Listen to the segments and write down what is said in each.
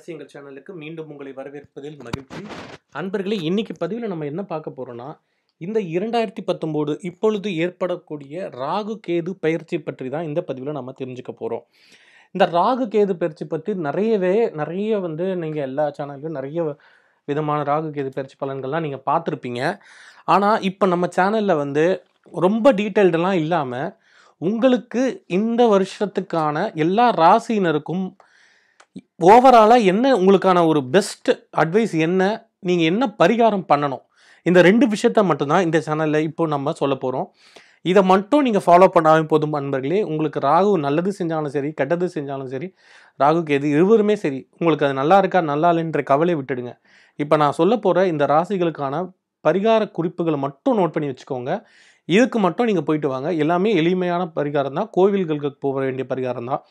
ரகசியங்கள் சேனலுக்கு மீண்டும் உங்களை வரவேற்பதில் மகிழ்ச்சி அன்பர்களே இன்னைக்கு பதிவில் நம்ம என்ன பார்க்க போகிறோன்னா இந்த இரண்டாயிரத்தி பத்தொம்போது இப்பொழுது ஏற்படக்கூடிய ராகு கேது பயிற்சி பற்றி தான் இந்த பதிவில் நம்ம தெரிஞ்சுக்க போகிறோம் இந்த ராகு கேது பயிற்சி பற்றி நிறையவே நிறைய வந்து நீங்கள் எல்லா சேனல்லையும் நிறைய விதமான ராகு கேது பயிற்சி பலன்கள்லாம் நீங்கள் பார்த்துருப்பீங்க ஆனால் இப்போ நம்ம சேனலில் வந்து ரொம்ப டீட்டெயில்டெல்லாம் இல்லாமல் உங்களுக்கு இந்த வருஷத்துக்கான எல்லா ராசியினருக்கும் ஓவராலாக என்ன உங்களுக்கான ஒரு பெஸ்ட் அட்வைஸ் என்ன நீங்கள் என்ன பரிகாரம் பண்ணணும் இந்த ரெண்டு விஷயத்த மட்டும்தான் இந்த சேனலில் இப்போ நம்ம சொல்ல போகிறோம் இதை மட்டும் நீங்கள் ஃபாலோ பண்ணாலும் போதும் அன்பர்களே உங்களுக்கு ராகு நல்லது செஞ்சாலும் சரி கெட்டது செஞ்சாலும் சரி ராகுக்கு எது இருவருமே சரி உங்களுக்கு அது நல்லா இருக்கா நல்லா இல்லைன்ற கவலை விட்டுடுங்க இப்போ நான் சொல்ல போகிற இந்த ராசிகளுக்கான பரிகார குறிப்புகளை மட்டும் நோட் பண்ணி வச்சுக்கோங்க இதுக்கு மட்டும் நீங்கள் போயிட்டு வாங்க எல்லாமே எளிமையான பரிகாரம் தான் கோவில்களுக்கு போக வேண்டிய பரிகாரம் தான்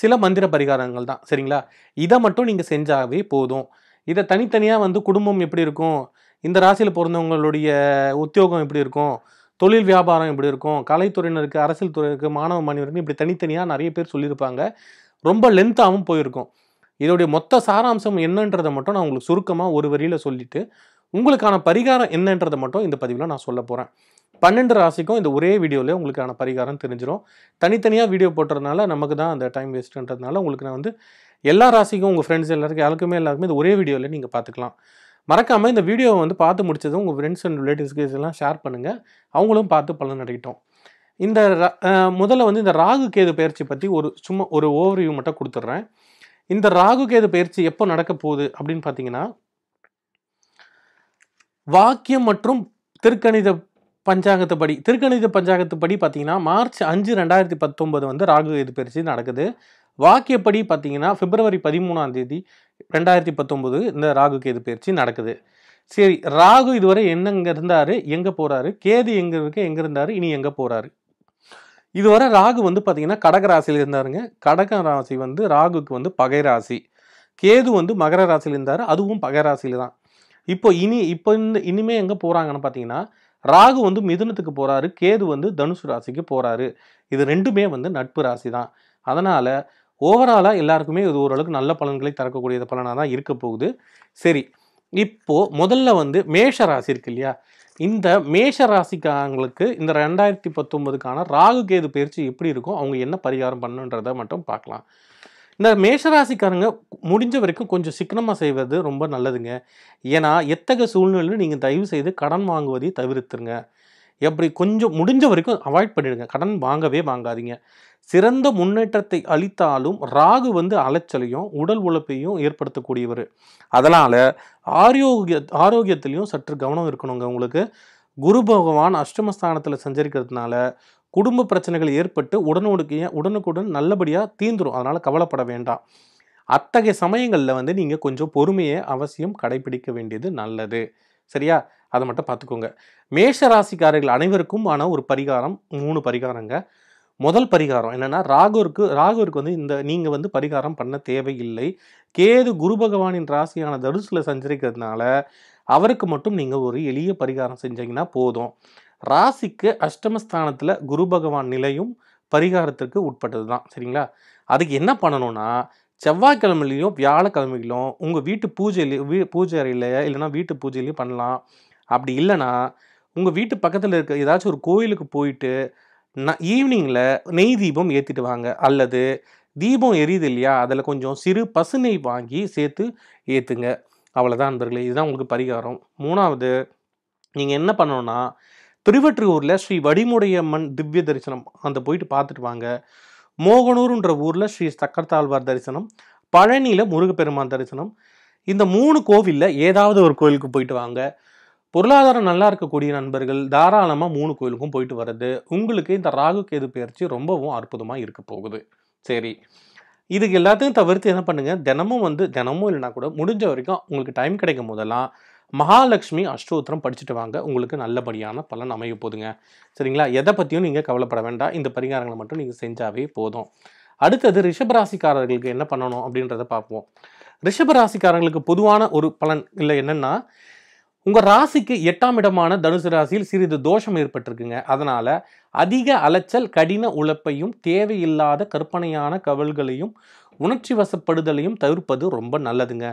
சில மந்திர பரிகாரங்கள் தான் சரிங்களா இதை மட்டும் நீங்கள் செஞ்சாவே போதும் இதை தனித்தனியாக வந்து குடும்பம் எப்படி இருக்கும் இந்த ராசியில் பிறந்தவங்களுடைய உத்தியோகம் எப்படி இருக்கும் தொழில் வியாபாரம் எப்படி இருக்கும் கலைத்துறையினருக்கு அரசியல் துறையினருக்கு மாணவ மாணவருக்கு இப்படி தனித்தனியாக நிறைய பேர் சொல்லியிருப்பாங்க ரொம்ப லென்த்தாகவும் போயிருக்கும் இதோடைய மொத்த சாராம்சம் என்னன்றதை மட்டும் நான் உங்களுக்கு சுருக்கமாக ஒரு வரியில் சொல்லிவிட்டு உங்களுக்கான பரிகாரம் என்னன்றதை மட்டும் இந்த பதிவில் நான் சொல்ல போகிறேன் பன்னெண்டு ராசிக்கும் இந்த ஒரே வீடியோவிலே உங்களுக்கான பரிகாரம் தெரிஞ்சிடும் தனித்தனியாக வீடியோ போட்டுறதுனால நமக்கு தான் அந்த டைம் வேஸ்ட்டுன்றதுனால உங்களுக்கு நான் வந்து எல்லா ராசிக்கும் உங்கள் ஃப்ரெண்ட்ஸ் எல்லாருக்கும் யாருக்குமே எல்லாருக்குமே இந்த ஒரே வீடியோவில் நீங்கள் பார்த்துக்கலாம் மறக்காமல் இந்த வீடியோவை வந்து பார்த்து முடிச்சதும் உங்கள் ஃப்ரெண்ட்ஸ் அண்ட் ரிலேட்டிவ்ஸ்க்கு எல்லாம் ஷேர் பண்ணுங்கள் அவங்களும் பார்த்து பலன் அடையிட்டோம் இந்த முதல்ல வந்து இந்த ராகு கேது பயிற்சி பற்றி ஒரு சும்மா ஒரு ஓவர்வியூ மட்டும் கொடுத்துட்றேன் இந்த ராகு கேது பயிற்சி எப்போ நடக்க போகுது அப்படின்னு பார்த்தீங்கன்னா வாக்கியம் மற்றும் திருக்கணித பஞ்சாங்கத்துப்படி திருக்கணித பஞ்சாங்கத்துப்படி பார்த்தீங்கன்னா மார்ச் அஞ்சு ரெண்டாயிரத்தி பத்தொன்பது வந்து ராகு இது பயிற்சி நடக்குது வாக்கியப்படி பார்த்தீங்கன்னா பிப்ரவரி பதிமூணாம் தேதி ரெண்டாயிரத்தி பத்தொம்போது இந்த ராகு கேது பயிற்சி நடக்குது சரி ராகு இதுவரை என்னங்க இருந்தார் எங்கே போகிறாரு கேது எங்கே இருக்கு எங்கே இருந்தார் இனி எங்கே போகிறாரு இதுவரை ராகு வந்து பார்த்தீங்கன்னா கடக ராசியில் இருந்தாருங்க கடக ராசி வந்து ராகுக்கு வந்து பகை ராசி கேது வந்து மகர ராசியில் இருந்தார் அதுவும் பகை ராசியில் தான் இப்போ இனி இப்போ இந்த இனிமேல் எங்கே போகிறாங்கன்னு பார்த்தீங்கன்னா ராகு வந்து மிதுனத்துக்கு போகிறாரு கேது வந்து தனுசு ராசிக்கு போகிறாரு இது ரெண்டுமே வந்து நட்பு ராசி தான் அதனால் ஓவராலாக எல்லாருக்குமே இது ஓரளவுக்கு நல்ல பலன்களை தரக்கூடிய பலனாக தான் இருக்க போகுது சரி இப்போது முதல்ல வந்து மேஷ ராசி இருக்கு இல்லையா இந்த மேஷ ராசிக்காரங்களுக்கு இந்த ரெண்டாயிரத்தி பத்தொன்பதுக்கான ராகு கேது பயிற்சி எப்படி இருக்கும் அவங்க என்ன பரிகாரம் பண்ணுன்றதை மட்டும் பார்க்கலாம் இந்த மேஷராசிக்காரங்க முடிஞ்ச வரைக்கும் கொஞ்சம் சிக்கனமாக செய்வது ரொம்ப நல்லதுங்க ஏன்னா எத்தகைய சூழ்நிலையில் நீங்கள் தயவு செய்து கடன் வாங்குவதை தவிர்த்துருங்க எப்படி கொஞ்சம் முடிஞ்ச வரைக்கும் அவாய்ட் பண்ணிடுங்க கடன் வாங்கவே வாங்காதீங்க சிறந்த முன்னேற்றத்தை அளித்தாலும் ராகு வந்து அலைச்சலையும் உடல் உழைப்பையும் ஏற்படுத்தக்கூடியவர் அதனால் ஆரோக்கிய ஆரோக்கியத்திலையும் சற்று கவனம் இருக்கணுங்க உங்களுக்கு குரு பகவான் அஷ்டமஸ்தானத்தில் சஞ்சரிக்கிறதுனால குடும்ப பிரச்சனைகள் ஏற்பட்டு உடனுடைய உடனுக்குடன் நல்லபடியாக தீந்துடும் அதனால் கவலைப்பட வேண்டாம் அத்தகைய சமயங்களில் வந்து நீங்கள் கொஞ்சம் பொறுமையை அவசியம் கடைபிடிக்க வேண்டியது நல்லது சரியா அதை மட்டும் பார்த்துக்கோங்க மேஷ ராசிக்காரர்கள் அனைவருக்கும் ஆனால் ஒரு பரிகாரம் மூணு பரிகாரங்க முதல் பரிகாரம் என்னென்னா ராகுருக்கு ராகுருக்கு வந்து இந்த நீங்கள் வந்து பரிகாரம் பண்ண தேவையில்லை கேது குரு பகவானின் ராசியான தருசில் சஞ்சரிக்கிறதுனால அவருக்கு மட்டும் நீங்கள் ஒரு எளிய பரிகாரம் செஞ்சீங்கன்னா போதும் ராசிக்கு அஷ்டமஸ்தானத்தில் குரு பகவான் நிலையும் பரிகாரத்திற்கு உட்பட்டது தான் சரிங்களா அதுக்கு என்ன பண்ணணும்னா செவ்வாய்க்கிழமையிலையும் வியாழக்கிழமையிலும் உங்கள் வீட்டு பூஜையிலே வீ பூஜை அறையில் இல்லைனா வீட்டு பூஜையிலையும் பண்ணலாம் அப்படி இல்லைனா உங்கள் வீட்டு பக்கத்தில் இருக்க ஏதாச்சும் ஒரு கோயிலுக்கு போயிட்டு நான் ஈவினிங்கில் நெய் தீபம் ஏற்றிட்டு வாங்க அல்லது தீபம் எரியுது இல்லையா அதில் கொஞ்சம் சிறு பசு நெய் வாங்கி சேர்த்து ஏற்றுங்க அவ்வளோதான் நண்பர்களே இதுதான் உங்களுக்கு பரிகாரம் மூணாவது நீங்கள் என்ன பண்ணணும்னா திருவெற்றியூரில் ஸ்ரீ வடிமுடையம்மன் திவ்ய தரிசனம் அந்த போயிட்டு பார்த்துட்டு வாங்க மோகனூருன்ற ஊரில் ஸ்ரீ சக்கரத்தாழ்வார் தரிசனம் பழனியில் முருகப்பெருமான் தரிசனம் இந்த மூணு கோவிலில் ஏதாவது ஒரு கோயிலுக்கு போயிட்டு வாங்க பொருளாதாரம் நல்லா இருக்கக்கூடிய நண்பர்கள் தாராளமாக மூணு கோயிலுக்கும் போயிட்டு வர்றது உங்களுக்கு இந்த ராகு கேது பயிற்சி ரொம்பவும் அற்புதமாக இருக்க போகுது சரி இதுக்கு எல்லாத்தையும் தவிர்த்து என்ன பண்ணுங்கள் தினமும் வந்து தினமும் இல்லைனா கூட முடிஞ்ச வரைக்கும் உங்களுக்கு டைம் கிடைக்கும் போதெல்லாம் மகாலட்சுமி அஷ்டோத்திரம் படிச்சுட்டு வாங்க உங்களுக்கு நல்லபடியான பலன் அமைய போதுங்க சரிங்களா எதை பற்றியும் நீங்கள் கவலைப்பட வேண்டாம் இந்த பரிகாரங்களை மட்டும் நீங்கள் செஞ்சாவே போதும் அடுத்தது ரிஷபராசிக்காரர்களுக்கு என்ன பண்ணணும் அப்படின்றத பார்ப்போம் ரிஷபராசிக்காரர்களுக்கு பொதுவான ஒரு பலன் இல்லை என்னென்னா உங்கள் ராசிக்கு எட்டாம் இடமான தனுசு ராசியில் சிறிது தோஷம் ஏற்பட்டிருக்குங்க அதனால் அதிக அலைச்சல் கடின உழைப்பையும் தேவையில்லாத கற்பனையான கவல்களையும் உணர்ச்சி வசப்படுதலையும் தவிர்ப்பது ரொம்ப நல்லதுங்க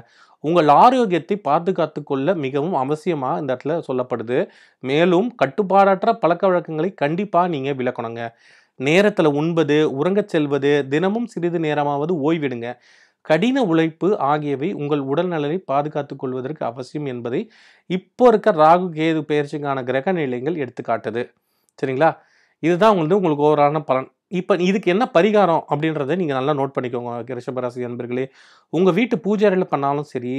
உங்கள் ஆரோக்கியத்தை பாதுகாத்து கொள்ள மிகவும் அவசியமாக இந்த இடத்துல சொல்லப்படுது மேலும் கட்டுப்பாடற்ற பழக்க வழக்கங்களை கண்டிப்பாக நீங்கள் விளக்கணுங்க நேரத்தில் உண்பது உறங்கச் செல்வது தினமும் சிறிது நேரமாவது ஓய்விடுங்க கடின உழைப்பு ஆகியவை உங்கள் உடல்நலனை பாதுகாத்துக் கொள்வதற்கு அவசியம் என்பதை இப்போ இருக்க ராகு கேது பயிற்சிக்கான கிரக நிலையங்கள் எடுத்துக்காட்டுது சரிங்களா இதுதான் வந்து உங்களுக்கு ஓரான பலன் இப்போ இதுக்கு என்ன பரிகாரம் அப்படின்றத நீங்கள் நல்லா நோட் பண்ணிக்கோங்க ரிஷபராசி நண்பர்களே உங்கள் வீட்டு பூஜாரில் பண்ணாலும் சரி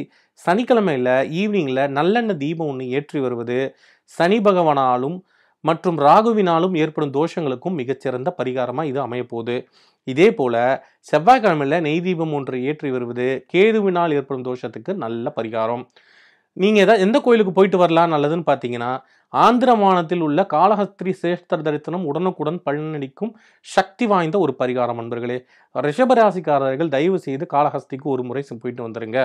சனிக்கிழமையில் ஈவினிங்கில் நல்லெண்ணெய் தீபம் ஒன்று ஏற்றி வருவது சனி பகவானாலும் மற்றும் ராகுவினாலும் ஏற்படும் தோஷங்களுக்கும் மிகச்சிறந்த பரிகாரமாக இது அமையப்போகுது இதே போல் செவ்வாய்க்கிழமையில் நெய் தீபம் ஒன்று ஏற்றி வருவது கேதுவினால் ஏற்படும் தோஷத்துக்கு நல்ல பரிகாரம் நீங்கள் எதாவது எந்த கோயிலுக்கு போயிட்டு வரலாம் நல்லதுன்னு பார்த்தீங்கன்னா ஆந்திர மாநிலத்தில் உள்ள காலஹஸ்திரி சேஷ்டர் தரித்தனம் உடனுக்குடன் பலனளிக்கும் சக்தி வாய்ந்த ஒரு பரிகாரம் அன்பர்களே ரிஷபராசிக்காரர்கள் தயவு செய்து காலஹஸ்திக்கு ஒரு முறை போயிட்டு வந்துருங்க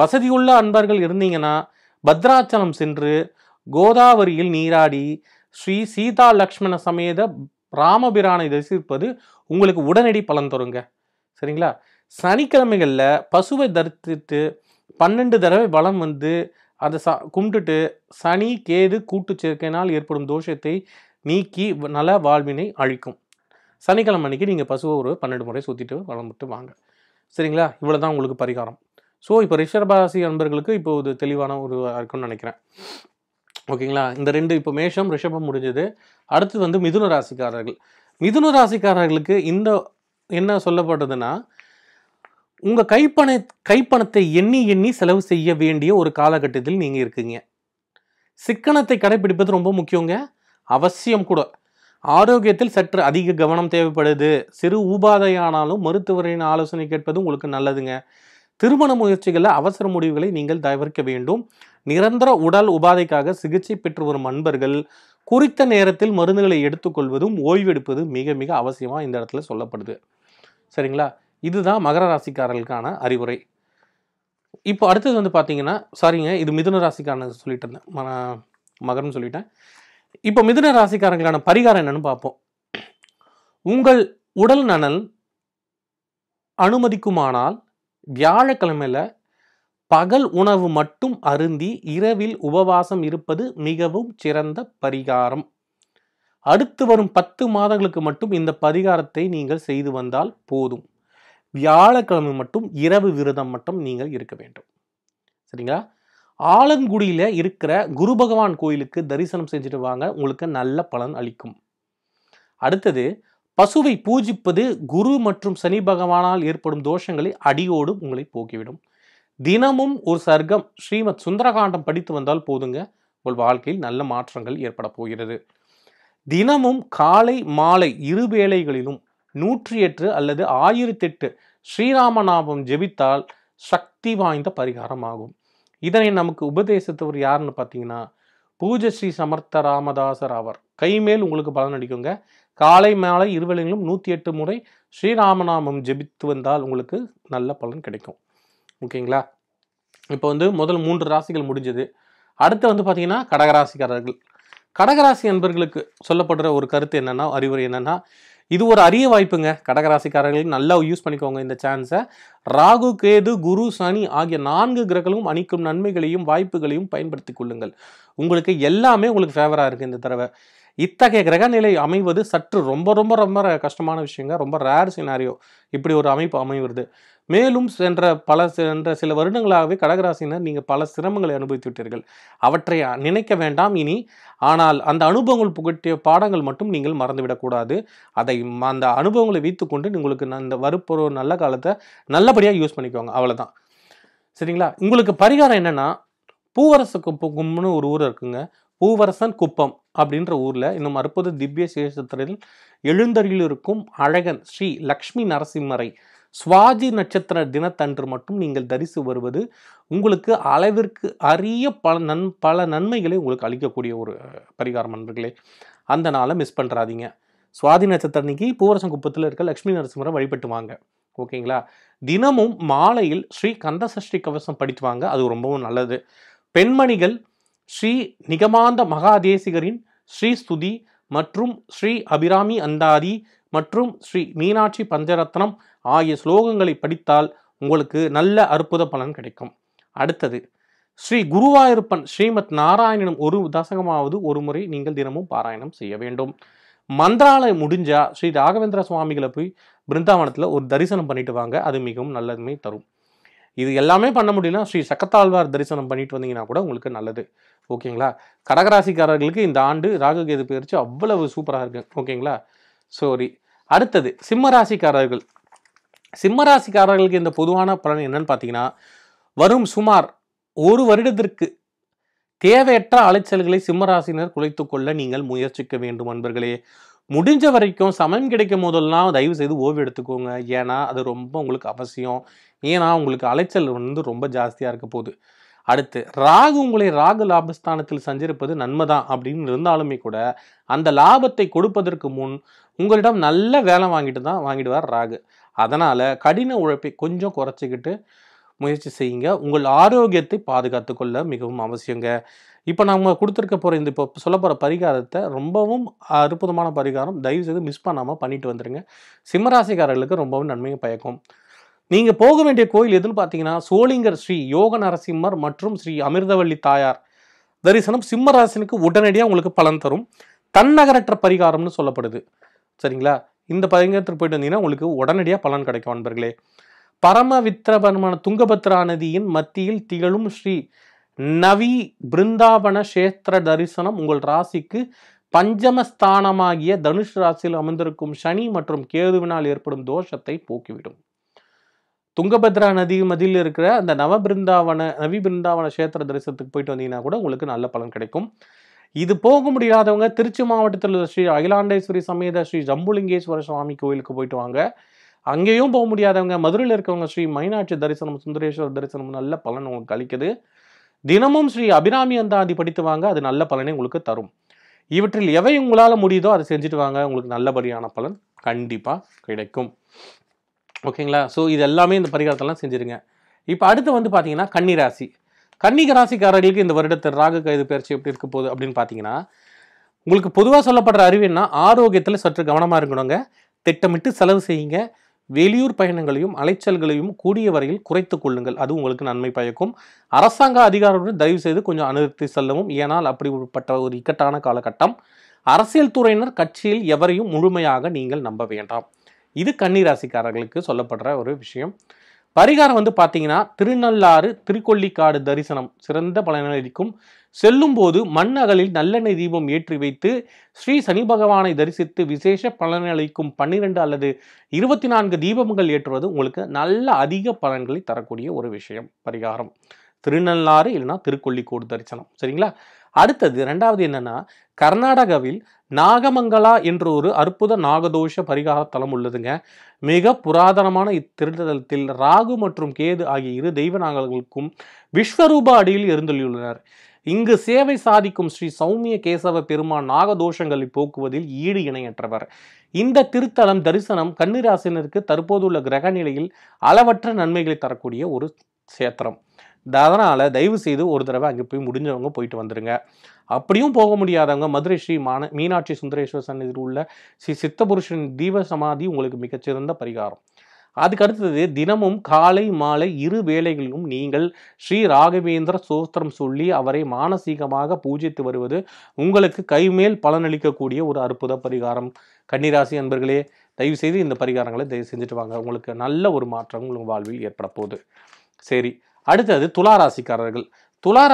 வசதியுள்ள அன்பர்கள் இருந்தீங்கன்னா பத்ராச்சலம் சென்று கோதாவரியில் நீராடி ஸ்ரீ சீதா லக்ஷ்மண சமேத ராமபிரானை தரிசிப்பது உங்களுக்கு உடனடி பலன் தருங்க சரிங்களா சனிக்கிழமைகளில் பசுவை தரித்துட்டு பன்னெண்டு தடவை பலம் வந்து அதை சா கும்பிட்டுட்டு சனி கேது கூட்டு சேர்க்கையினால் ஏற்படும் தோஷத்தை நீக்கி நல வாழ்வினை அழிக்கும் சனிக்கிழமை அன்றைக்கி நீங்கள் பசுவை ஒரு பன்னெண்டு முறை சுற்றிட்டு வளர்ந்துட்டு வாங்க சரிங்களா இவ்வளோ தான் உங்களுக்கு பரிகாரம் ஸோ இப்போ ரிஷபராசி அன்பர்களுக்கு இப்போ இது தெளிவான ஒரு இருக்கும்னு நினைக்கிறேன் ஓகேங்களா இந்த ரெண்டு இப்போ மேஷம் ரிஷபம் முடிஞ்சது அடுத்து வந்து மிதுன ராசிக்காரர்கள் மிதுன ராசிக்காரர்களுக்கு இந்த என்ன சொல்லப்படுறதுன்னா உங்கள் கைப்பண கைப்பணத்தை எண்ணி எண்ணி செலவு செய்ய வேண்டிய ஒரு காலகட்டத்தில் நீங்கள் இருக்கீங்க சிக்கனத்தை கடைபிடிப்பது ரொம்ப முக்கியங்க அவசியம் கூட ஆரோக்கியத்தில் சற்று அதிக கவனம் தேவைப்படுது சிறு உபாதையானாலும் மருத்துவரின் ஆலோசனை கேட்பது உங்களுக்கு நல்லதுங்க திருமண முயற்சிகளில் அவசர முடிவுகளை நீங்கள் தவிர்க்க வேண்டும் நிரந்தர உடல் உபாதைக்காக சிகிச்சை பெற்று வரும் அன்பர்கள் குறித்த நேரத்தில் மருந்துகளை எடுத்துக்கொள்வதும் ஓய்வெடுப்பதும் மிக மிக அவசியமாக இந்த இடத்துல சொல்லப்படுது சரிங்களா இதுதான் மகர ராசிக்காரர்களுக்கான அறிவுரை இப்போ அடுத்தது வந்து பார்த்தீங்கன்னா சாரிங்க இது மிதுன ராசிக்காரன் சொல்லிட்டு இருந்தேன் மகரம்னு சொல்லிட்டேன் இப்போ மிதுன ராசிக்காரங்களுக்கான பரிகாரம் என்னன்னு பார்ப்போம் உங்கள் உடல் நலன் அனுமதிக்குமானால் வியாழக்கிழமையில் பகல் உணவு மட்டும் அருந்தி இரவில் உபவாசம் இருப்பது மிகவும் சிறந்த பரிகாரம் அடுத்து வரும் பத்து மாதங்களுக்கு மட்டும் இந்த பரிகாரத்தை நீங்கள் செய்து வந்தால் போதும் வியாழக்கிழமை மட்டும் இரவு விரதம் மட்டும் நீங்கள் இருக்க வேண்டும் சரிங்களா ஆலங்குடியில் இருக்கிற குரு பகவான் கோயிலுக்கு தரிசனம் செஞ்சுட்டு வாங்க உங்களுக்கு நல்ல பலன் அளிக்கும் அடுத்தது பசுவை பூஜிப்பது குரு மற்றும் சனி பகவானால் ஏற்படும் தோஷங்களை அடியோடு உங்களை போக்கிவிடும் தினமும் ஒரு சர்க்கம் ஸ்ரீமத் சுந்தரகாண்டம் படித்து வந்தால் போதுங்க உங்கள் வாழ்க்கையில் நல்ல மாற்றங்கள் ஏற்பட போகிறது தினமும் காலை மாலை இரு வேளைகளிலும் நூற்றி எட்டு அல்லது ஆயிரத்தெட்டு ஸ்ரீராமநாமம் ஜெபித்தால் சக்தி வாய்ந்த பரிகாரம் ஆகும் இதனை நமக்கு உபதேசித்தவர் யாருன்னு பார்த்தீங்கன்னா பூஜஸ்ரீ சமர்த்த ராமதாசர் அவர் கைமேல் உங்களுக்கு பலன் அடிக்குங்க காலை மாலை இருவேளைகளும் நூற்றி எட்டு முறை ஸ்ரீராமநாமம் ஜெபித்து வந்தால் உங்களுக்கு நல்ல பலன் கிடைக்கும் ஓகேங்களா இப்போ வந்து முதல் மூன்று ராசிகள் முடிஞ்சது அடுத்து வந்து பார்த்திங்கன்னா கடகராசிக்காரர்கள் கடகராசி அன்பர்களுக்கு சொல்லப்படுற ஒரு கருத்து என்னென்னா அறிவுரை என்னென்னா இது ஒரு அரிய வாய்ப்புங்க கடகராசிக்காரர்களுக்கு நல்லா யூஸ் பண்ணிக்கோங்க இந்த சான்ஸை ராகு கேது குரு சனி ஆகிய நான்கு கிரகங்களும் அணிக்கும் நன்மைகளையும் வாய்ப்புகளையும் பயன்படுத்தி கொள்ளுங்கள் உங்களுக்கு எல்லாமே உங்களுக்கு ஃபேவராக இருக்குது இந்த தடவை இத்தகைய கிரக நிலை அமைவது சற்று ரொம்ப ரொம்ப ரொம்ப கஷ்டமான விஷயங்க ரொம்ப ரேர் சினாரியோ இப்படி ஒரு அமைப்பு அமைவது மேலும் சென்ற பல சென்ற சில வருடங்களாகவே கடகராசினர் நீங்கள் பல சிரமங்களை அனுபவித்து விட்டீர்கள் அவற்றை நினைக்க வேண்டாம் இனி ஆனால் அந்த அனுபவங்கள் புகட்டிய பாடங்கள் மட்டும் நீங்கள் மறந்துவிடக்கூடாது அதை அந்த அனுபவங்களை வைத்து கொண்டு உங்களுக்கு அந்த வருப்பொரு நல்ல காலத்தை நல்லபடியாக யூஸ் பண்ணிக்கோங்க அவ்வளோதான் சரிங்களா உங்களுக்கு பரிகாரம் என்னென்னா பூவரசு குப்பம்னு ஒரு ஊர் இருக்குங்க பூவரசன் குப்பம் அப்படின்ற ஊரில் இன்னும் அற்புத திவ்ய சேஷத்திரில் எழுந்தருளில் இருக்கும் அழகன் ஸ்ரீ லக்ஷ்மி நரசிம்மரை சுவாதி நட்சத்திர தினத்தன்று மட்டும் நீங்கள் தரிசு வருவது உங்களுக்கு அளவிற்கு அரிய பல நன் பல நன்மைகளை உங்களுக்கு அளிக்கக்கூடிய ஒரு பரிகாரம் நண்பர்களே அந்த நாளை மிஸ் பண்ணுறாதீங்க சுவாதி நட்சத்திர அன்னைக்கு குப்பத்தில் இருக்க லக்ஷ்மி நரசிம்மரை வழிபட்டு வாங்க ஓகேங்களா தினமும் மாலையில் ஸ்ரீ கந்தசஷ்டி கவசம் படித்து வாங்க அது ரொம்பவும் நல்லது பெண்மணிகள் ஸ்ரீ நிகமாந்த மகாதேசிகரின் ஸ்ரீ ஸ்துதி மற்றும் ஸ்ரீ அபிராமி அந்தாதி மற்றும் ஸ்ரீ மீனாட்சி பஞ்சரத்னம் ஆகிய ஸ்லோகங்களை படித்தால் உங்களுக்கு நல்ல அற்புத பலன் கிடைக்கும் அடுத்தது ஸ்ரீ குருவாயிருப்பன் ஸ்ரீமத் நாராயணனும் ஒரு தசகமாவது ஒரு முறை நீங்கள் தினமும் பாராயணம் செய்ய வேண்டும் மந்திராலயம் முடிஞ்சா ஸ்ரீ ராகவேந்திர சுவாமிகளை போய் பிருந்தாவனத்தில் ஒரு தரிசனம் பண்ணிட்டு வாங்க அது மிகவும் நல்லதுமே தரும் இது எல்லாமே பண்ண முடியும்னா ஸ்ரீ சக்கத்தாழ்வார் தரிசனம் பண்ணிட்டு வந்தீங்கன்னா கூட உங்களுக்கு நல்லது ஓகேங்களா கடகராசிக்காரர்களுக்கு இந்த ஆண்டு ராகுகேது பயிற்சி அவ்வளவு சூப்பராக இருக்கு ஓகேங்களா சோரி அடுத்தது சிம்ம ராசிக்காரர்கள் சிம்மராசிக்காரர்களுக்கு இந்த பொதுவான பலன் என்னன்னு பார்த்தீங்கன்னா வரும் சுமார் ஒரு வருடத்திற்கு தேவையற்ற அலைச்சல்களை சிம்மராசினர் குலைத்து கொள்ள நீங்கள் முயற்சிக்க வேண்டும் என்பர்களே முடிஞ்ச வரைக்கும் சமயம் கிடைக்கும் போதெல்லாம் தயவு செய்து ஓய்வு எடுத்துக்கோங்க ஏன்னா அது ரொம்ப உங்களுக்கு அவசியம் ஏன்னா உங்களுக்கு அலைச்சல் வந்து ரொம்ப ஜாஸ்தியாக இருக்க போகுது அடுத்து ராகு உங்களை ராகு லாபஸ்தானத்தில் சஞ்சரிப்பது நன்மை தான் அப்படின்னு இருந்தாலுமே கூட அந்த லாபத்தை கொடுப்பதற்கு முன் உங்களிடம் நல்ல வேலை வாங்கிட்டு தான் வாங்கிடுவார் ராகு அதனால் கடின உழைப்பை கொஞ்சம் குறைச்சிக்கிட்டு முயற்சி செய்யுங்க உங்கள் ஆரோக்கியத்தை பாதுகாத்து கொள்ள மிகவும் அவசியங்க இப்போ நம்ம கொடுத்துருக்க போகிற இந்த இப்போ சொல்ல போகிற பரிகாரத்தை ரொம்பவும் அற்புதமான பரிகாரம் தயவு செய்து மிஸ் பண்ணாமல் பண்ணிட்டு வந்துடுங்க சிம்மராசிக்காரர்களுக்கு ரொம்பவும் நன்மையும் பயக்கும் நீங்கள் போக வேண்டிய கோயில் எதுன்னு பார்த்தீங்கன்னா சோளிங்கர் ஸ்ரீ யோக நரசிம்மர் மற்றும் ஸ்ரீ அமிர்தவள்ளி தாயார் தரிசனம் சிம்மராசினுக்கு உடனடியாக உங்களுக்கு பலன் தரும் தன்னகரற்ற பரிகாரம்னு சொல்லப்படுது சரிங்களா இந்த பதிங்கத்துக்கு போயிட்டு வந்தீங்கன்னா உங்களுக்கு உடனடியாக பலன் கிடைக்கும் அன்பர்களே பரம துங்கபத்ரா நதியின் மத்தியில் திகழும் ஸ்ரீ நவி பிருந்தாவன சேத்திர தரிசனம் உங்கள் ராசிக்கு பஞ்சமஸ்தானமாகிய தனுஷ் ராசியில் அமர்ந்திருக்கும் சனி மற்றும் கேதுவினால் ஏற்படும் தோஷத்தை போக்கிவிடும் துங்கபத்ரா நதி மதியில் இருக்கிற அந்த நவபிருந்தாவன நவி பிருந்தாவன சேத்திர தரிசனத்துக்கு போயிட்டு வந்தீங்கன்னா கூட உங்களுக்கு நல்ல பலன் கிடைக்கும் இது போக முடியாதவங்க திருச்சி மாவட்டத்தில் உள்ள ஸ்ரீ அகிலாண்டேஸ்வரி சமேத ஸ்ரீ ஜம்புலிங்கேஸ்வர சுவாமி கோவிலுக்கு போயிட்டு வாங்க அங்கேயும் போக முடியாதவங்க மதுரையில் இருக்கவங்க ஸ்ரீ மைனாட்சி தரிசனம் சுந்தரேஸ்வரர் தரிசனம் நல்ல பலன் உங்களுக்கு அளிக்குது தினமும் ஸ்ரீ அபிராமி அந்தாதி படித்து வாங்க அது நல்ல பலனை உங்களுக்கு தரும் இவற்றில் எவை உங்களால் முடியுதோ அதை செஞ்சுட்டு வாங்க உங்களுக்கு நல்லபடியான பலன் கண்டிப்பாக கிடைக்கும் ஓகேங்களா ஸோ இது எல்லாமே இந்த பரிகாரத்தெல்லாம் செஞ்சுருங்க இப்போ அடுத்து வந்து பார்த்தீங்கன்னா கன்னிராசி கன்னிக ராசிக்காரர்களுக்கு இந்த வருடத்தில் ராகு கைது பயிற்சி எப்படி இருக்க போகுது அப்படின்னு பார்த்தீங்கன்னா உங்களுக்கு பொதுவாக சொல்லப்படுற அறிவு என்ன ஆரோக்கியத்தில் சற்று கவனமாக இருக்கணுங்க திட்டமிட்டு செலவு செய்யுங்க வெளியூர் பயணங்களையும் அலைச்சல்களையும் கூடிய வரையில் குறைத்து கொள்ளுங்கள் அது உங்களுக்கு நன்மை பயக்கும் அரசாங்க அதிகாரிகளுடன் தயவு செய்து கொஞ்சம் அனுமதி செல்லவும் ஏனால் அப்படிப்பட்ட ஒரு இக்கட்டான காலகட்டம் அரசியல் துறையினர் கட்சியில் எவரையும் முழுமையாக நீங்கள் நம்ப வேண்டாம் இது கன்னிராசிக்காரர்களுக்கு சொல்லப்படுற ஒரு விஷயம் பரிகாரம் வந்து பார்த்தீங்கன்னா திருநள்ளாறு திருக்கொல்லிக்காடு தரிசனம் சிறந்த பலனை அளிக்கும் செல்லும்போது போது மண்ணகலில் நல்லெண்ணெய் தீபம் ஏற்றி வைத்து ஸ்ரீ சனி பகவானை தரிசித்து விசேஷ அளிக்கும் பன்னிரெண்டு அல்லது இருபத்தி நான்கு தீபங்கள் ஏற்றுவது உங்களுக்கு நல்ல அதிக பலன்களை தரக்கூடிய ஒரு விஷயம் பரிகாரம் திருநள்ளாறு இல்லைன்னா திருக்கொல்லிக்கோடு தரிசனம் சரிங்களா அடுத்தது ரெண்டாவது என்னன்னா கர்நாடகாவில் நாகமங்களா என்று ஒரு அற்புத நாகதோஷ பரிகார தலம் உள்ளதுங்க மிக புராதனமான இத்திருத்தலத்தில் ராகு மற்றும் கேது ஆகிய இரு தெய்வ நாகர்களுக்கும் விஸ்வரூப அடியில் இருந்துள்ளனர் இங்கு சேவை சாதிக்கும் ஸ்ரீ சௌமிய கேசவ பெருமான் நாகதோஷங்களை போக்குவதில் ஈடு இணையற்றவர் இந்த திருத்தலம் தரிசனம் கன்னிராசினருக்கு தற்போதுள்ள கிரக நிலையில் அளவற்ற நன்மைகளை தரக்கூடிய ஒரு சேத்திரம் அதனால் தயவு செய்து ஒரு தடவை அங்கே போய் முடிஞ்சவங்க போயிட்டு வந்துடுங்க அப்படியும் போக முடியாதவங்க மதுரை ஸ்ரீ மான மீனாட்சி சுந்தரேஸ்வர சன்னிதியில் உள்ள ஸ்ரீ சித்தபுருஷன் தீப சமாதி உங்களுக்கு மிகச்சிறந்த பரிகாரம் அதுக்கு அடுத்தது தினமும் காலை மாலை இரு வேளைகளிலும் நீங்கள் ஸ்ரீ ராகவேந்திர சோஸ்திரம் சொல்லி அவரை மானசீகமாக பூஜித்து வருவது உங்களுக்கு கைமேல் பலனளிக்கக்கூடிய ஒரு அற்புத பரிகாரம் கன்னிராசி அன்பர்களே தயவு செய்து இந்த பரிகாரங்களை தயவு செஞ்சுட்டு வாங்க உங்களுக்கு நல்ல ஒரு மாற்றம் உங்கள் வாழ்வில் ஏற்பட போகுது சரி அடுத்தது துலா ராசிக்காரர்கள் துலா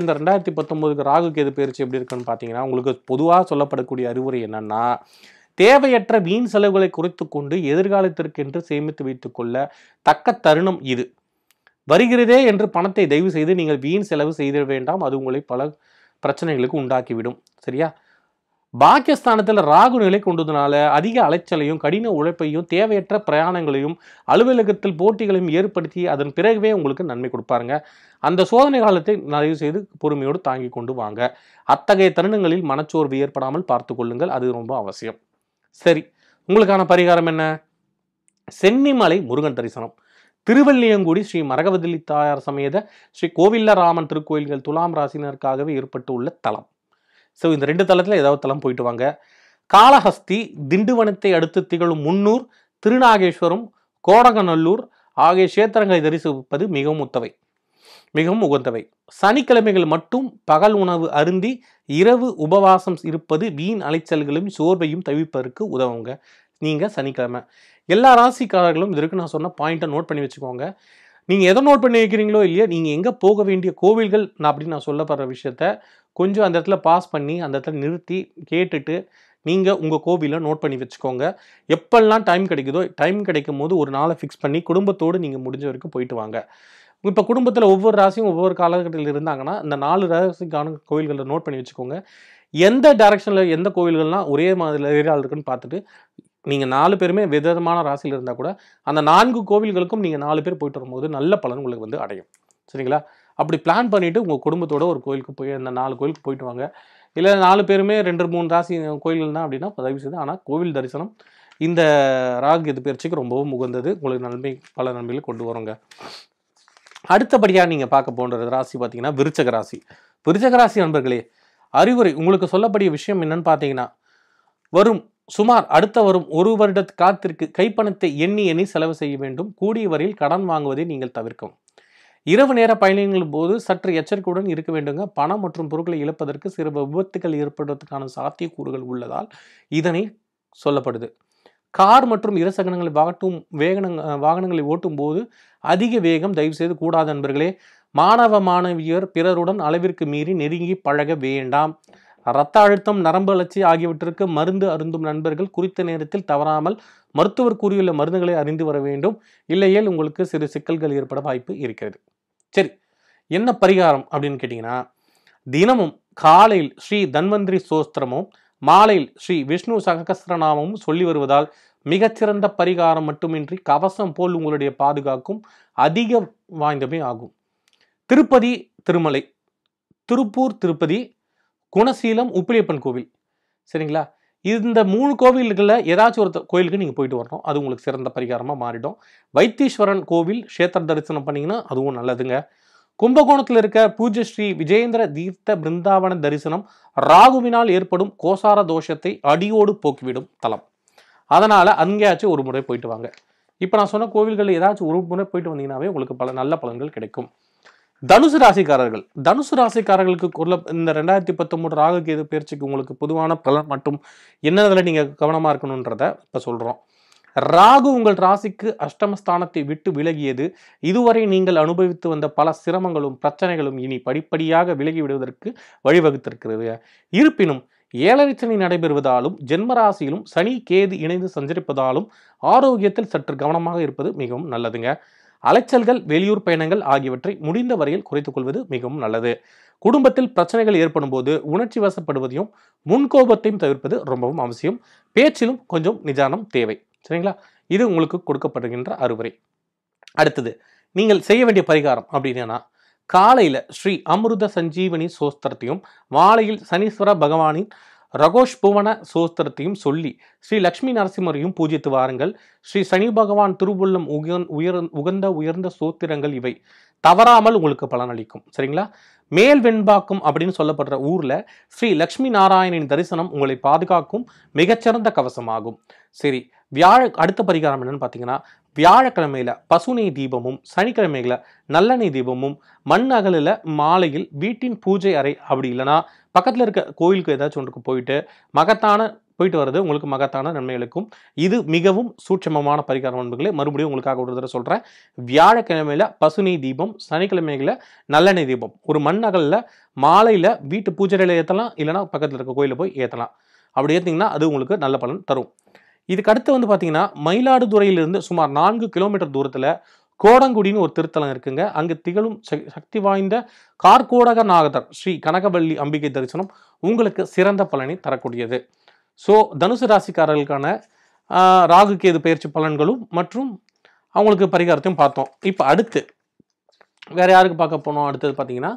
இந்த ரெண்டாயிரத்தி பத்தொம்போதுக்கு ராகு கேது பயிற்சி எப்படி இருக்குன்னு பார்த்தீங்கன்னா உங்களுக்கு பொதுவாக சொல்லப்படக்கூடிய அறிவுரை என்னென்னா தேவையற்ற வீண் செலவுகளை குறைத்து கொண்டு எதிர்காலத்திற்கென்று சேமித்து வைத்துக்கொள்ள தக்க தருணம் இது வருகிறதே என்று பணத்தை தயவு செய்து நீங்கள் வீண் செலவு செய்திட வேண்டாம் அது உங்களை பல பிரச்சனைகளுக்கு உண்டாக்கிவிடும் சரியா பாகிஸ்தானத்தில் ராகு நிலை கொண்டதுனால அதிக அலைச்சலையும் கடின உழைப்பையும் தேவையற்ற பிரயாணங்களையும் அலுவலகத்தில் போட்டிகளையும் ஏற்படுத்தி அதன் பிறகுவே உங்களுக்கு நன்மை கொடுப்பாருங்க அந்த சோதனை காலத்தை நிறைவு செய்து பொறுமையோடு தாங்கி கொண்டு வாங்க அத்தகைய தருணங்களில் மனச்சோர்வு ஏற்படாமல் பார்த்து கொள்ளுங்கள் அது ரொம்ப அவசியம் சரி உங்களுக்கான பரிகாரம் என்ன சென்னிமலை முருகன் தரிசனம் திருவள்ளியங்குடி ஸ்ரீ மரகவதில்லி தாயார் சமேத ஸ்ரீ ராமன் திருக்கோயில்கள் துலாம் ராசினருக்காகவே ஏற்பட்டு உள்ள தலம் ஸோ இந்த ரெண்டு தளத்தில் ஏதாவது தளம் போயிட்டு வாங்க காளஹஸ்தி திண்டுவனத்தை அடுத்து திகழும் முன்னூர் திருநாகேஸ்வரம் கோடகநல்லூர் ஆகிய கஷேத்திரங்களை தரிசிப்பது மிகவும் உத்தவை மிகவும் உகந்தவை சனிக்கிழமைகள் மட்டும் பகல் உணவு அருந்தி இரவு உபவாசம் இருப்பது வீண் அலைச்சல்களும் சோர்வையும் தவிப்பதற்கு உதவுங்க நீங்கள் சனிக்கிழமை எல்லா ராசிக்காரர்களும் இதற்கு நான் சொன்ன பாயிண்ட்டை நோட் பண்ணி வச்சுக்கோங்க நீங்கள் எதை நோட் பண்ணி வைக்கிறீங்களோ இல்லையா நீங்கள் எங்கே போக வேண்டிய கோவில்கள் நான் அப்படின்னு நான் சொல்லப்படுற விஷயத்த கொஞ்சம் அந்த இடத்துல பாஸ் பண்ணி அந்த இடத்துல நிறுத்தி கேட்டுட்டு நீங்கள் உங்கள் கோவிலில் நோட் பண்ணி வச்சுக்கோங்க எப்பெல்லாம் டைம் கிடைக்குதோ டைம் கிடைக்கும் போது ஒரு நாளை ஃபிக்ஸ் பண்ணி குடும்பத்தோடு நீங்கள் முடிஞ்ச வரைக்கும் போயிட்டு வாங்க இப்போ குடும்பத்தில் ஒவ்வொரு ராசியும் ஒவ்வொரு காலகட்டத்தில் இருந்தாங்கன்னா இந்த நாலு ராசிக்கான கோவில்களில் நோட் பண்ணி வச்சுக்கோங்க எந்த டைரக்ஷனில் எந்த கோவில்கள்லாம் ஒரே மாதிரி ஏரியாவில் இருக்குன்னு பார்த்துட்டு நீங்கள் நாலு பேருமே விதமான ராசியில் இருந்தால் கூட அந்த நான்கு கோவில்களுக்கும் நீங்கள் நாலு பேர் போயிட்டு வரும்போது நல்ல பலன் உங்களுக்கு வந்து அடையும் சரிங்களா அப்படி பிளான் பண்ணிவிட்டு உங்கள் குடும்பத்தோட ஒரு கோயிலுக்கு போய் அந்த நாலு கோயிலுக்கு போயிட்டு வாங்க இல்லை நாலு பேருமே ரெண்டு மூணு ராசி கோயில்கள் தான் அப்படின்னா தயவு செய்து ஆனால் கோவில் தரிசனம் இந்த ராகு எது பயிற்சிக்கு ரொம்பவும் உகந்தது உங்களுக்கு நன்மை பல நன்மைகளை கொண்டு வரோங்க அடுத்தபடியாக நீங்கள் பார்க்க போன்ற ராசி பார்த்தீங்கன்னா விருச்சக ராசி விருச்சக ராசி நண்பர்களே அறிவுரை உங்களுக்கு சொல்லப்படிய விஷயம் என்னன்னு பார்த்தீங்கன்னா வரும் சுமார் அடுத்த வரும் ஒரு வருட காத்திற்கு கைப்பணத்தை எண்ணி எண்ணி செலவு செய்ய வேண்டும் கூடிய வரையில் கடன் வாங்குவதை நீங்கள் தவிர்க்கும் இரவு நேர பயணங்களின் போது சற்று எச்சரிக்கையுடன் இருக்க வேண்டுங்க பணம் மற்றும் பொருட்களை இழப்பதற்கு சிறு விபத்துகள் ஏற்படுவதற்கான சாத்தியக்கூறுகள் உள்ளதால் இதனை சொல்லப்படுது கார் மற்றும் இருசகனங்களை வாட்டும் வேகன வாகனங்களை ஓட்டும் போது அதிக வேகம் தயவு செய்து கூடாத நண்பர்களே மாணவ மாணவியர் பிறருடன் அளவிற்கு மீறி நெருங்கி பழக வேண்டாம் இரத்த அழுத்தம் நரம்பு அழற்சி ஆகியவற்றிற்கு மருந்து அருந்தும் நண்பர்கள் குறித்த நேரத்தில் தவறாமல் மருத்துவர் கூறியுள்ள மருந்துகளை அறிந்து வர வேண்டும் இல்லையேல் உங்களுக்கு சிறு சிக்கல்கள் ஏற்பட வாய்ப்பு இருக்கிறது சரி என்ன பரிகாரம் அப்படின்னு கேட்டிங்கன்னா தினமும் காலையில் ஸ்ரீ தன்வந்திரி சோஸ்திரமும் மாலையில் ஸ்ரீ விஷ்ணு சகசிரநாமமும் சொல்லி வருவதால் மிகச்சிறந்த பரிகாரம் மட்டுமின்றி கவசம் போல் உங்களுடைய பாதுகாக்கும் அதிக வாய்ந்தமே ஆகும் திருப்பதி திருமலை திருப்பூர் திருப்பதி குணசீலம் உப்பிலியப்பன் கோவில் சரிங்களா இந்த மூணு கோவில்களில் ஏதாச்சும் ஒரு கோயிலுக்கு நீங்கள் போயிட்டு வரணும் அது உங்களுக்கு சிறந்த பரிகாரமாக மாறிடும் வைத்தீஸ்வரன் கோவில் கஷேத்திர தரிசனம் பண்ணிங்கன்னா அதுவும் நல்லதுங்க கும்பகோணத்தில் இருக்க பூஜ்ய ஸ்ரீ விஜயேந்திர தீர்த்த பிருந்தாவன தரிசனம் ராகுவினால் ஏற்படும் கோசார தோஷத்தை அடியோடு போக்கிவிடும் தலம் அதனால் அங்கேயாச்சும் ஒரு முறை போயிட்டு வாங்க இப்போ நான் சொன்ன கோவில்களில் ஏதாச்சும் ஒரு முறை போயிட்டு வந்தீங்கன்னாவே உங்களுக்கு பல நல்ல பலன்கள் கிடைக்கும் தனுசு ராசிக்காரர்கள் தனுசு ராசிக்காரர்களுக்கு உள்ள இந்த ரெண்டாயிரத்தி பத்தொம்பது ராகு கேது பயிற்சிக்கு உங்களுக்கு பொதுவான பலன் மற்றும் என்னதில் நீங்கள் கவனமாக இருக்கணுன்றத இப்போ சொல்கிறோம் ராகு உங்கள் ராசிக்கு அஷ்டமஸ்தானத்தை விட்டு விலகியது இதுவரை நீங்கள் அனுபவித்து வந்த பல சிரமங்களும் பிரச்சனைகளும் இனி படிப்படியாக விலகிவிடுவதற்கு வழிவகுத்திருக்கிறது இருப்பினும் ஏழரிச்சனை நடைபெறுவதாலும் ஜென்மராசியிலும் சனி கேது இணைந்து சஞ்சரிப்பதாலும் ஆரோக்கியத்தில் சற்று கவனமாக இருப்பது மிகவும் நல்லதுங்க அலைச்சல்கள் வெளியூர் பயணங்கள் ஆகியவற்றை முடிந்த வரையில் குறைத்துக் கொள்வது மிகவும் நல்லது குடும்பத்தில் பிரச்சனைகள் ஏற்படும் போது உணர்ச்சி வசப்படுவதையும் முன்கோபத்தையும் தவிர்ப்பது ரொம்பவும் அவசியம் பேச்சிலும் கொஞ்சம் நிதானம் தேவை சரிங்களா இது உங்களுக்கு கொடுக்கப்படுகின்ற அறிவுரை அடுத்தது நீங்கள் செய்ய வேண்டிய பரிகாரம் அப்படின்னா காலையில் ஸ்ரீ அமிர்த சஞ்சீவனி சோஸ்திரத்தையும் மாலையில் சனீஸ்வர பகவானின் ரகோஷ் புவன சோஸ்திரத்தையும் சொல்லி ஸ்ரீ லக்ஷ்மி நரசிம்மரையும் பூஜித்து வாருங்கள் ஸ்ரீ சனி பகவான் திருவுள்ளம் உயர் உயர் உகந்த உயர்ந்த சோத்திரங்கள் இவை தவறாமல் உங்களுக்கு பலனளிக்கும் சரிங்களா மேல் வெண்பாக்கம் அப்படின்னு சொல்லப்படுற ஊரில் ஸ்ரீ லக்ஷ்மி நாராயணின் தரிசனம் உங்களை பாதுகாக்கும் மிகச்சிறந்த கவசமாகும் சரி வியாழ அடுத்த பரிகாரம் என்னன்னு பார்த்தீங்கன்னா வியாழக்கிழமையில் பசுனை தீபமும் சனிக்கிழமைகளை நல்லெண்ணெய் தீபமும் மண் அகலில் மாலையில் வீட்டின் பூஜை அறை அப்படி இல்லைனா பக்கத்தில் இருக்க கோயிலுக்கு ஏதாச்சும் ஒன்றுக்கு போயிட்டு மகத்தான போயிட்டு வர்றது உங்களுக்கு மகத்தான நன்மைகளுக்கும் இது மிகவும் சூட்சமமான பரிகார நண்பர்களே மறுபடியும் உங்களுக்காக ஒரு தடவை சொல்கிறேன் வியாழக்கிழமையில் பசுனை தீபம் சனிக்கிழமைகளில் நல்லெண்ணெய் தீபம் ஒரு மண் அகலில் மாலையில் வீட்டு பூஜைகளை ஏற்றலாம் இல்லைனா பக்கத்தில் இருக்க கோயிலில் போய் ஏற்றலாம் அப்படி ஏற்றிங்கன்னா அது உங்களுக்கு நல்ல பலன் தரும் இதுக்கடுத்து வந்து பார்த்தீங்கன்னா மயிலாடுதுறையிலிருந்து சுமார் நான்கு கிலோமீட்டர் தூரத்தில் கோடங்குடின்னு ஒரு திருத்தலம் இருக்குங்க அங்கு திகழும் சக்தி வாய்ந்த கார்கோடக நாகதர் ஸ்ரீ கனகவள்ளி அம்பிகை தரிசனம் உங்களுக்கு சிறந்த பலனை தரக்கூடியது ஸோ தனுசு ராசிக்காரர்களுக்கான ராகு கேது பயிற்சி பலன்களும் மற்றும் அவங்களுக்கு பரிகாரத்தையும் பார்த்தோம் இப்போ அடுத்து வேறு யாருக்கு பார்க்க போனோம் அடுத்தது பார்த்தீங்கன்னா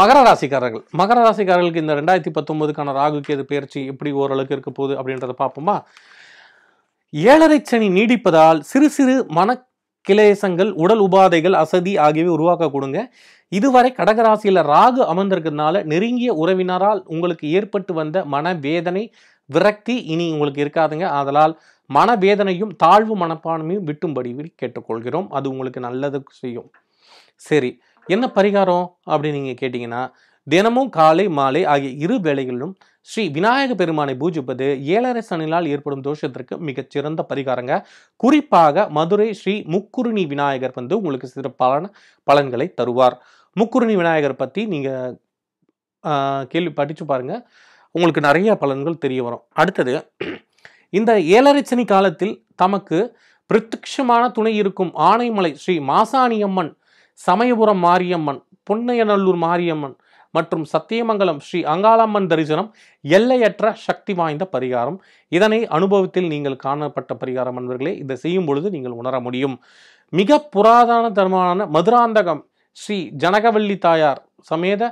மகர ராசிக்காரர்கள் மகர ராசிக்காரர்களுக்கு இந்த ரெண்டாயிரத்தி பத்தொம்போதுக்கான ராகு கேது பயிற்சி எப்படி ஓரளவுக்கு இருக்க போகுது அப்படின்றத பார்ப்போமா ஏழரை சனி நீடிப்பதால் சிறு சிறு மன கிளேசங்கள் உடல் உபாதைகள் அசதி ஆகியவை உருவாக்க கொடுங்க இதுவரை கடகராசியில் ராகு அமர்ந்திருக்கிறதுனால நெருங்கிய உறவினரால் உங்களுக்கு ஏற்பட்டு வந்த மனவேதனை விரக்தி இனி உங்களுக்கு இருக்காதுங்க அதனால் மனவேதனையும் தாழ்வு மனப்பான்மையும் விட்டும்படி கேட்டுக்கொள்கிறோம் அது உங்களுக்கு நல்லது செய்யும் சரி என்ன பரிகாரம் அப்படின்னு நீங்கள் கேட்டிங்கன்னா தினமும் காலை மாலை ஆகிய இரு வேளைகளிலும் ஸ்ரீ விநாயக பெருமானை பூஜிப்பது ஏழரை சனிலால் ஏற்படும் தோஷத்திற்கு மிகச்சிறந்த பரிகாரங்க குறிப்பாக மதுரை ஸ்ரீ முக்குருணி விநாயகர் வந்து உங்களுக்கு சிறப்பான பலன்களை தருவார் முக்குருணி விநாயகர் பற்றி நீங்கள் கேள்வி படித்து பாருங்க உங்களுக்கு நிறைய பலன்கள் தெரிய வரும் அடுத்தது இந்த ஏழரை சனி காலத்தில் தமக்கு பிரத்யட்சமான துணை இருக்கும் ஆனைமலை ஸ்ரீ மாசாணியம்மன் சமயபுரம் மாரியம்மன் பொன்னையநல்லூர் மாரியம்மன் மற்றும் சத்தியமங்கலம் ஸ்ரீ அங்காளம்மன் தரிசனம் எல்லையற்ற சக்தி வாய்ந்த பரிகாரம் இதனை அனுபவத்தில் நீங்கள் காணப்பட்ட பரிகாரம் அன்பர்களே இதை செய்யும் பொழுது நீங்கள் உணர முடியும் மிக புராதன தரமான மதுராந்தகம் ஸ்ரீ ஜனகவல்லி தாயார் சமேத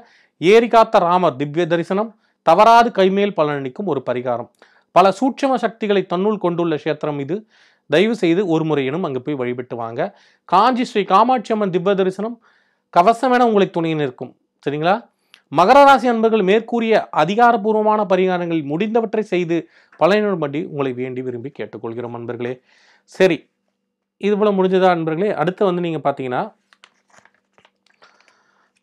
ஏரிகாத்த ராமர் திவ்ய தரிசனம் தவறாது கைமேல் பலனளிக்கும் ஒரு பரிகாரம் பல சூட்சம சக்திகளை தன்னுள் கொண்டுள்ள கஷேத்திரம் இது தயவு செய்து ஒரு முறையினும் அங்கே போய் வழிபட்டு வாங்க காஞ்சி ஸ்ரீ காமாட்சி அம்மன் திவ்ய தரிசனம் கவசம் என உங்களை துணை நிற்கும் சரிங்களா மகர ராசி அன்பர்கள் மேற்கூறிய அதிகாரபூர்வமான பரிகாரங்கள் முடிந்தவற்றை செய்து பலனுடன் பண்டி உங்களை வேண்டி விரும்பி கேட்டுக்கொள்கிறோம் அன்பர்களே சரி இதுபோல் முடிஞ்சதா அன்பர்களே அடுத்து வந்து நீங்கள் பார்த்தீங்கன்னா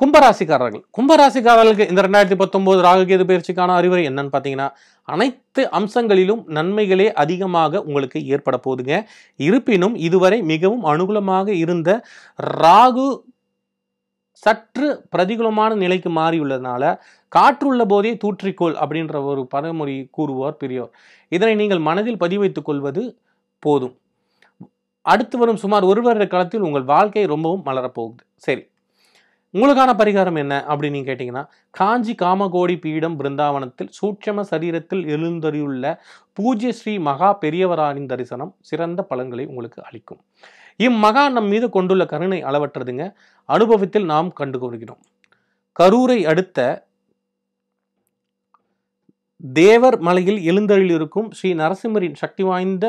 கும்பராசிக்காரர்கள் கும்பராசிக்காரர்களுக்கு இந்த ரெண்டாயிரத்தி பத்தொம்போது ராகுகேது பயிற்சிக்கான அறிவுரை என்னன்னு பார்த்தீங்கன்னா அனைத்து அம்சங்களிலும் நன்மைகளே அதிகமாக உங்களுக்கு ஏற்பட போகுதுங்க இருப்பினும் இதுவரை மிகவும் அனுகூலமாக இருந்த ராகு சற்று பிரதிகூலமான நிலைக்கு மாறியுள்ளதுனால காற்றுள்ள போதே தூற்றிக்கோள் அப்படின்ற ஒரு பதமொழி கூறுவார் பெரியோர் இதனை நீங்கள் மனதில் பதிவைத்துக் கொள்வது போதும் அடுத்து வரும் சுமார் ஒரு வருட காலத்தில் உங்கள் வாழ்க்கை ரொம்பவும் மலரப்போகுது சரி உங்களுக்கான பரிகாரம் என்ன அப்படின்னு நீங்க கேட்டீங்கன்னா காஞ்சி காமகோடி பீடம் பிருந்தாவனத்தில் சூட்சம சரீரத்தில் எழுந்தறியுள்ள பூஜ்ய ஸ்ரீ மகா பெரியவரானின் தரிசனம் சிறந்த பலன்களை உங்களுக்கு அளிக்கும் இம்மகா நம் மீது கொண்டுள்ள கருணை அளவற்றதுங்க அனுபவத்தில் நாம் கண்டுகொள்கிறோம் கரூரை அடுத்த தேவர் மலையில் எழுந்தருள் இருக்கும் ஸ்ரீ நரசிம்மரின் சக்தி வாய்ந்த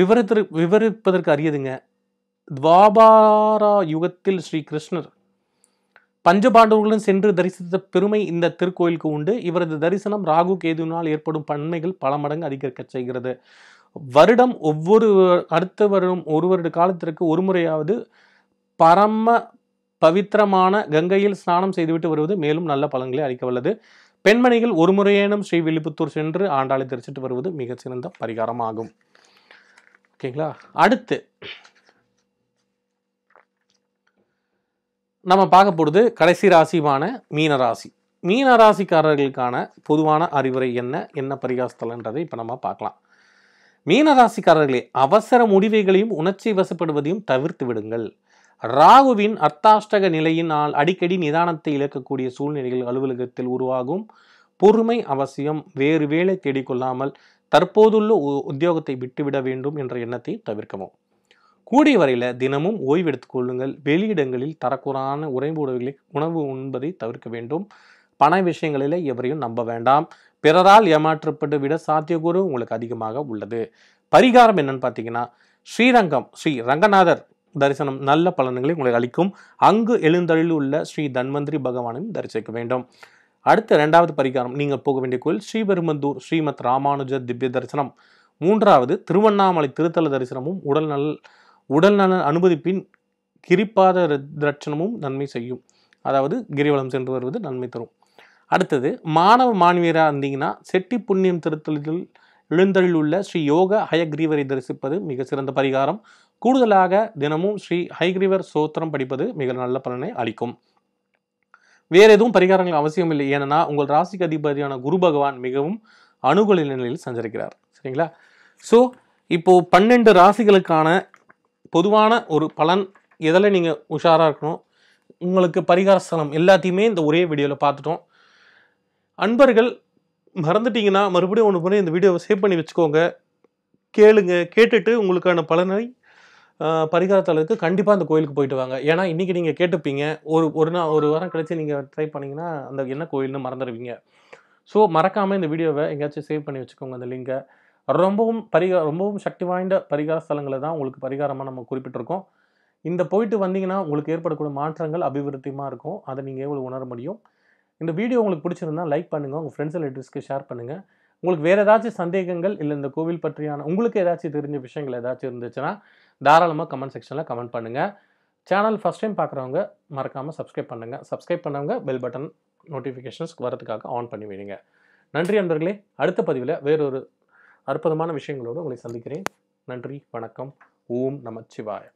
விவரித்திரு விவரிப்பதற்கு அரியதுங்க துவாபாரா யுகத்தில் ஸ்ரீ கிருஷ்ணர் பஞ்சபாண்டவர்களும் சென்று தரிசித்த பெருமை இந்த திருக்கோயிலுக்கு உண்டு இவரது தரிசனம் ராகு கேதுவினால் ஏற்படும் பன்மைகள் பல மடங்கு அதிகரிக்க செய்கிறது வருடம் ஒவ்வொரு அடுத்த வருடம் ஒரு வருட காலத்திற்கு ஒரு முறையாவது பரம பவித்திரமான கங்கையில் ஸ்நானம் செய்துவிட்டு வருவது மேலும் நல்ல பலன்களை அளிக்க வல்லது பெண்மணிகள் ஒரு முறையேனும் ஸ்ரீ வில்லிபுத்தூர் சென்று ஆண்டாளை தரிசிட்டு வருவது மிகச்சிறந்த பரிகாரமாகும் ஓகேங்களா அடுத்து நம்ம பார்க்க போகிறது கடைசி ராசியுமான மீன ராசி மீன ராசிக்காரர்களுக்கான பொதுவான அறிவுரை என்ன என்ன பரிகாசத்தலன்றதை இப்போ நம்ம பார்க்கலாம் மீன ராசிக்காரர்களே அவசர முடிவைகளையும் உணர்ச்சி வசப்படுவதையும் தவிர்த்து விடுங்கள் ராகுவின் அர்த்தாஷ்டக நிலையினால் அடிக்கடி நிதானத்தை இழக்கக்கூடிய சூழ்நிலைகள் அலுவலகத்தில் உருவாகும் பொறுமை அவசியம் வேறு வேலை தேடிக்கொள்ளாமல் தற்போதுள்ள உத்தியோகத்தை விட்டுவிட வேண்டும் என்ற எண்ணத்தை தவிர்க்கவும் கூடிய வரையில் தினமும் ஓய்வு எடுத்துக்கொள்ளுங்கள் வெளியிடங்களில் தரக்குறான உறைவு உணவு உண்பதை தவிர்க்க வேண்டும் பண விஷயங்களில் எவரையும் நம்ப வேண்டாம் பிறரால் ஏமாற்றப்பட்டு விட சாத்தியக்கூறு உங்களுக்கு அதிகமாக உள்ளது பரிகாரம் என்னன்னு பார்த்தீங்கன்னா ஸ்ரீரங்கம் ஸ்ரீ ரங்கநாதர் தரிசனம் நல்ல பலன்களை உங்களுக்கு அளிக்கும் அங்கு எழுந்தழில் உள்ள ஸ்ரீ தன்வந்திரி பகவானையும் தரிசிக்க வேண்டும் அடுத்த ரெண்டாவது பரிகாரம் நீங்கள் போக வேண்டிய கோயில் ஸ்ரீபெருமந்தூர் ஸ்ரீமத் ராமானுஜர் திவ்ய தரிசனம் மூன்றாவது திருவண்ணாமலை திருத்தல தரிசனமும் உடல்நல உடல் நல அனுமதிப்பின் கிரிப்பாத திரட்சணமும் நன்மை செய்யும் அதாவது கிரிவலம் சென்று வருவது நன்மை தரும் அடுத்தது மாணவ மாணவியராக இருந்தீங்கன்னா செட்டி புண்ணியம் திருத்தலில் எழுந்தலில் உள்ள ஸ்ரீ யோக ஹயக்ரீவரை தரிசிப்பது மிக சிறந்த பரிகாரம் கூடுதலாக தினமும் ஸ்ரீ ஹைக்ரீவர் சோத்திரம் படிப்பது மிக நல்ல பலனை அளிக்கும் வேறு எதுவும் பரிகாரங்கள் அவசியம் இல்லை ஏன்னா உங்கள் ராசிக்கு அதிபதியான குரு பகவான் மிகவும் அனுகூல நிலையில் சஞ்சரிக்கிறார் சரிங்களா ஸோ இப்போது பன்னெண்டு ராசிகளுக்கான பொதுவான ஒரு பலன் எதில் நீங்கள் உஷாராக இருக்கணும் உங்களுக்கு பரிகார ஸ்தலம் எல்லாத்தையுமே இந்த ஒரே வீடியோவில் பார்த்துட்டோம் அன்பர்கள் மறந்துட்டிங்கன்னா மறுபடியும் ஒன்று பண்ணி இந்த வீடியோவை சேவ் பண்ணி வச்சுக்கோங்க கேளுங்க கேட்டுட்டு உங்களுக்கான பலனை பரிகாரத்தளவுக்கு கண்டிப்பாக அந்த கோயிலுக்கு போயிட்டு வாங்க ஏன்னா இன்றைக்கி நீங்கள் கேட்டுப்பீங்க ஒரு ஒரு நாள் ஒரு வாரம் கழித்து நீங்கள் ட்ரை பண்ணிங்கன்னா அந்த என்ன கோயில்னு மறந்துடுவீங்க ஸோ மறக்காமல் இந்த வீடியோவை எங்கேயாச்சும் சேவ் பண்ணி வச்சுக்கோங்க அந்த லிங்கை ரொம்பவும் பரிகா ரொம்பவும் சக்தி வாய்ந்த பரிகார ஸ்தலங்களை தான் உங்களுக்கு பரிகாரமாக நம்ம குறிப்பிட்டிருக்கோம் இந்த போயிட்டு வந்தீங்கன்னா உங்களுக்கு ஏற்படக்கூடிய மாற்றங்கள் அபிவிருத்தியமாக இருக்கும் அதை நீங்கள் எவ்வளோ உணர முடியும் இந்த வீடியோ உங்களுக்கு பிடிச்சிருந்தால் லைக் பண்ணுங்கள் உங்கள் ஃப்ரெண்ட்ஸ் ரிலேட்டிவ்ஸ்க்கு ஷேர் பண்ணுங்கள் உங்களுக்கு வேறு ஏதாச்சும் சந்தேகங்கள் இல்லை இந்த கோவில் பற்றியான உங்களுக்கு ஏதாச்சும் தெரிஞ்ச விஷயங்கள் ஏதாச்சும் இருந்துச்சுன்னா தாராளமாக கமெண்ட் செக்ஷனில் கமெண்ட் பண்ணுங்கள் சேனல் ஃபஸ்ட் டைம் பார்க்குறவங்க மறக்காமல் சப்ஸ்கிரைப் பண்ணுங்கள் சப்ஸ்கிரைப் பண்ணவங்க பெல் பட்டன் நோட்டிஃபிகேஷன்ஸ்க்கு வரதுக்காக ஆன் பண்ணி வைங்க நன்றி அன்பர்களே அடுத்த பதிவில் வேறொரு அற்புதமான விஷயங்களோடு உங்களை சந்திக்கிறேன் நன்றி வணக்கம் ஓம் நமச்சிவாய்